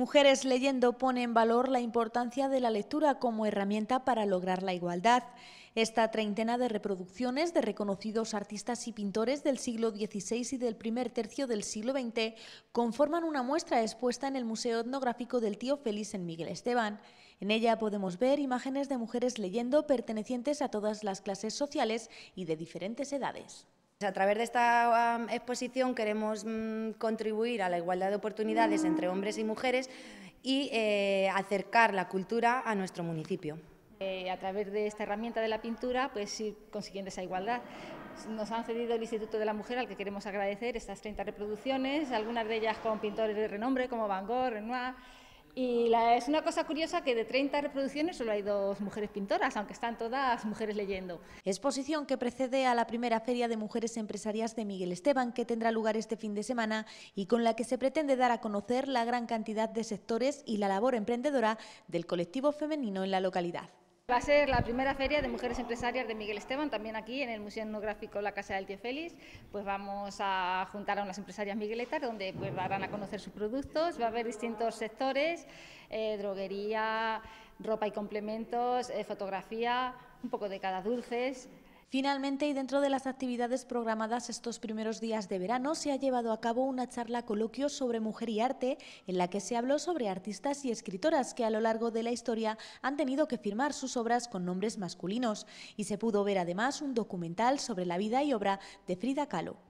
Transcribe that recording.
Mujeres leyendo pone en valor la importancia de la lectura como herramienta para lograr la igualdad. Esta treintena de reproducciones de reconocidos artistas y pintores del siglo XVI y del primer tercio del siglo XX conforman una muestra expuesta en el Museo Etnográfico del Tío Félix en Miguel Esteban. En ella podemos ver imágenes de mujeres leyendo pertenecientes a todas las clases sociales y de diferentes edades. A través de esta exposición queremos mm, contribuir a la igualdad de oportunidades entre hombres y mujeres y eh, acercar la cultura a nuestro municipio. Eh, a través de esta herramienta de la pintura, pues consiguiendo esa igualdad. Nos han cedido el Instituto de la Mujer, al que queremos agradecer estas 30 reproducciones, algunas de ellas con pintores de renombre como Van Gogh, Renoir, y es una cosa curiosa que de 30 reproducciones solo hay dos mujeres pintoras, aunque están todas mujeres leyendo. Exposición que precede a la primera Feria de Mujeres Empresarias de Miguel Esteban, que tendrá lugar este fin de semana y con la que se pretende dar a conocer la gran cantidad de sectores y la labor emprendedora del colectivo femenino en la localidad. Va a ser la primera feria de mujeres empresarias de Miguel Esteban, también aquí en el Museo Etnográfico La Casa del Tío Félix. Pues vamos a juntar a unas empresarias migueletas donde pues darán a conocer sus productos. Va a haber distintos sectores, eh, droguería, ropa y complementos, eh, fotografía, un poco de cada dulces, Finalmente, y dentro de las actividades programadas estos primeros días de verano, se ha llevado a cabo una charla coloquio sobre mujer y arte, en la que se habló sobre artistas y escritoras que a lo largo de la historia han tenido que firmar sus obras con nombres masculinos, y se pudo ver además un documental sobre la vida y obra de Frida Kahlo.